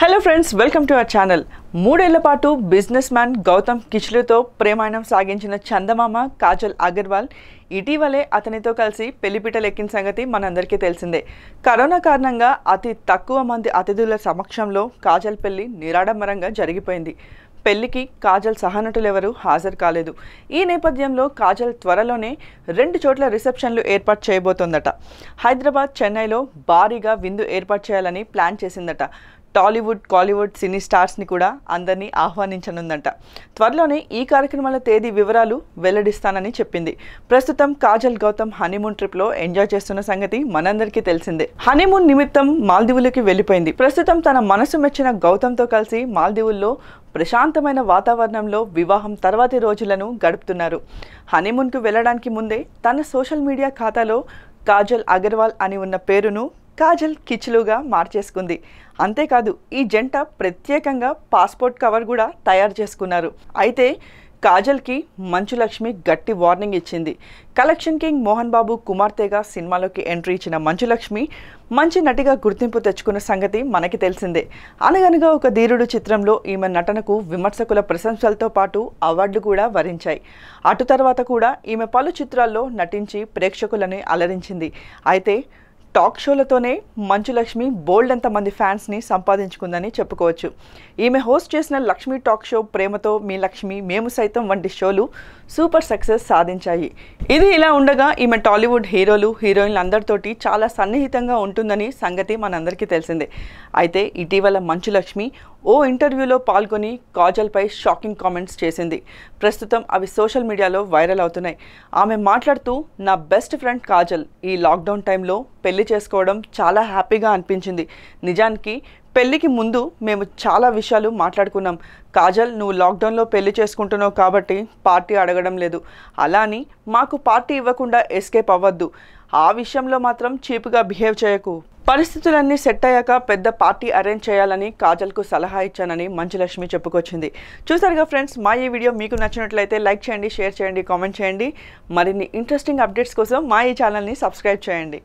hello friends welcome to our channel మూడేళ్ల పాటు businessman Gautam కిచ్లుతో ప్రేమాయణం సాగించిన చందమామ కాజల్ అగర్వాల్ ఇటీవలే అతనితో కలిసి పెళ్లిపీటలెక్కిన సంగతి మనందరికీ తెలిసిందే కరోనా కారణంగా అతి తక్కువ మంది అతిథుల సమక్షంలో కాజల్ పెళ్లి నిరాడంబరంగా జరిగిపోయింది పెళ్లికి కాజల్ సహనటులెవరూ హాజరు కాలేదు ఈ నేపథ్యంలో కాజల్ త్వరలోనే రెండు చోట్ల రిసెప్షన్లు ఏర్పాటు చేయబోతోందట హైదరాబాద్ చెన్నైలో భారీగా విందు ఏర్పాటు చేయాలని ప్లాన్ చేసిందట టాలీవుడ్ కాలీవుడ్ సినీ స్టార్స్ని కూడా అందరినీ ఆహ్వానించనుందంట త్వరలోనే ఈ కార్యక్రమాల తేదీ వివరాలు వెల్లడిస్తానని చెప్పింది ప్రస్తుతం కాజల్ గౌతమ్ హనీమూన్ ట్రిప్లో ఎంజాయ్ చేస్తున్న సంగతి మనందరికీ తెలిసిందే హనీమూన్ నిమిత్తం మాల్దీవులకి వెళ్ళిపోయింది ప్రస్తుతం తన మనసు మెచ్చిన గౌతమ్తో కలిసి మాల్దీవుల్లో ప్రశాంతమైన వాతావరణంలో వివాహం తర్వాతి రోజులను గడుపుతున్నారు హనీమూన్కు వెళ్ళడానికి ముందే తన సోషల్ మీడియా ఖాతాలో కాజల్ అగర్వాల్ అని ఉన్న పేరును కాజల్ కిచ్లుగా మార్చేసుకుంది అంతేకాదు ఈ జంట ప్రత్యేకంగా పాస్పోర్ట్ కవర్ కూడా తయారు చేసుకున్నారు అయితే కాజల్కి మంచులక్ష్మి గట్టి వార్నింగ్ ఇచ్చింది కలెక్షన్ కింగ్ మోహన్ బాబు కుమార్తెగా సినిమాలోకి ఎంట్రీ ఇచ్చిన మంచులక్ష్మి మంచి నటిగా గుర్తింపు తెచ్చుకున్న సంగతి మనకి తెలిసిందే అనగనగా ఒక ధీరుడు చిత్రంలో ఈమె నటనకు విమర్శకుల ప్రశంసలతో పాటు అవార్డులు కూడా వరించాయి అటు తర్వాత కూడా ఈమె పలు చిత్రాల్లో నటించి ప్రేక్షకులని అలరించింది అయితే టాక్ షోలతోనే లక్ష్మి బోల్డ్ అంత మంది ఫ్యాన్స్ని సంపాదించుకుందని చెప్పుకోవచ్చు ఈమె హోస్ట్ చేసిన లక్ష్మి టాక్ షో ప్రేమతో మీ లక్ష్మి మేము సైతం వంటి షోలు సూపర్ సక్సెస్ సాధించాయి ఇది ఇలా ఉండగా ఈమె టాలీవుడ్ హీరోలు హీరోయిన్లు అందరితోటి చాలా సన్నిహితంగా ఉంటుందని సంగతి మనందరికీ తెలిసిందే అయితే ఇటీవల మంచులక్ష్మి ఓ ఇంటర్వ్యూలో పాల్గొని కాజల్పై షాకింగ్ కామెంట్స్ చేసింది ప్రస్తుతం అవి సోషల్ మీడియాలో వైరల్ అవుతున్నాయి ఆమె మాట్లాడుతూ నా బెస్ట్ ఫ్రెండ్ కాజల్ ఈ లాక్డౌన్ టైంలో పెళ్లి చేసుకోవడం చాలా హ్యాపీగా అనిపించింది నిజానికి పెళ్లికి ముందు మేము చాలా విషయాలు మాట్లాడుకున్నాం కాజల్ నువ్వు లాక్డౌన్లో పెళ్లి చేసుకుంటున్నావు కాబట్టి పార్టీ అడగడం లేదు అలా అని మాకు పార్టీ ఇవ్వకుండా ఎస్కేప్ అవ్వద్దు ఆ విషయంలో మాత్రం చీప్గా బిహేవ్ చేయకు పరిస్థితులన్నీ సెట్ అయ్యాక పెద్ద పార్టీ అరేంజ్ చేయాలని కాజల్కు సలహా ఇచ్చానని మంచులక్ష్మి చెప్పుకొచ్చింది చూసారుగా ఫ్రెండ్స్ మా ఈ వీడియో మీకు నచ్చినట్లయితే లైక్ చేయండి షేర్ చేయండి కామెంట్ చేయండి మరిన్ని ఇంట్రెస్టింగ్ అప్డేట్స్ కోసం మా ఈ ఛానల్ని సబ్స్క్రైబ్ చేయండి